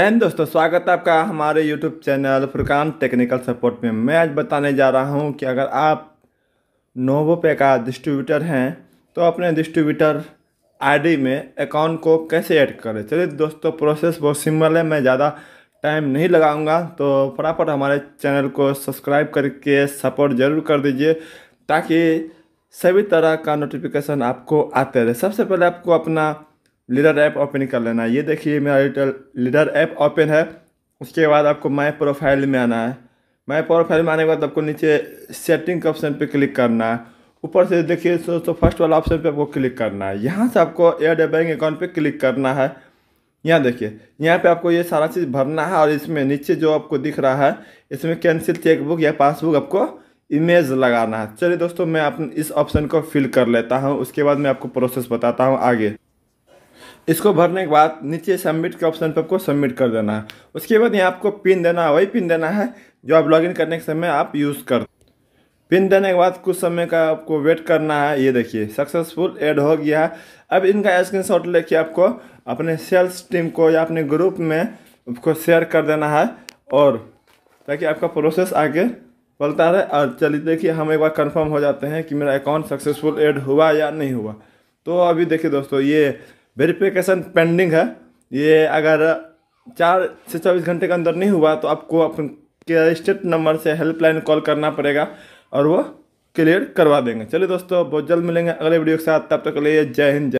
and दोस्तों स्वागत है आपका हमारे YouTube channel Furqan technical support में मैं आज बताने जा रहा हूं कि अगर आप नोवो पे का डिस्ट्रीब्यूटर हैं तो अपने डिस्ट्रीब्यूटर आईडी में अकाउंट को कैसे ऐड करें चलिए दोस्तों प्रोसेस बहुत सिंपल है मैं ज़्यादा टाइम नहीं लगाऊंगा तो फटाफट हमारे चैनल को सब्सक्राइब करके सपोर्ट ज़रूर कर दीजिए ताकि सभी तरह का नोटिफिकेशन आपको आते रहे सबसे पहले आपको अपना लीडर ऐप ओपन कर लेना है ये देखिए मेरा लीडर ऐप ओपन है उसके बाद आपको माई प्रोफाइल में आना है माई प्रोफाइल में आने के बाद आपको नीचे सेटिंग ऑप्शन पे क्लिक करना है ऊपर से देखिए तो, तो फर्स्ट वाला ऑप्शन पे आपको क्लिक करना है यहाँ से आपको एयरटेल बैंक अकाउंट पे क्लिक करना है यहाँ देखिए यहाँ पे आपको ये सारा चीज़ भरना है और इसमें नीचे जो आपको दिख रहा है इसमें कैंसिल चेकबुक या पासबुक आपको इमेज लगाना है चलिए दोस्तों मैं अपने इस ऑप्शन को फिल कर लेता हूँ उसके बाद मैं आपको प्रोसेस बताता हूँ आगे इसको भरने के बाद नीचे सबमिट के ऑप्शन पर आपको सबमिट कर देना है उसके बाद यहाँ आपको पिन देना है वही पिन देना है जो आप लॉगिन करने के समय आप यूज़ कर पिन देने के बाद कुछ समय का आपको वेट करना है ये देखिए सक्सेसफुल ऐड हो गया है अब इनका स्क्रीन शॉट लेके आपको अपने सेल्स टीम को या अपने ग्रुप में उसको शेयर कर देना है और ताकि आपका प्रोसेस आगे बढ़ता रहे और चलिए देखिए हम एक बार कंफर्म हो जाते हैं कि मेरा अकाउंट सक्सेसफुल ऐड हुआ या नहीं हुआ तो अभी देखिए दोस्तों ये वेरिफिकेशन पेंडिंग है ये अगर चार से चौबीस घंटे के अंदर नहीं हुआ तो आपको अपने स्टेट नंबर से हेल्पलाइन कॉल करना पड़ेगा और वो क्लियर करवा देंगे चलिए दोस्तों बहुत जल्द मिलेंगे अगले वीडियो के साथ तब तक के लिए जय हिंद जय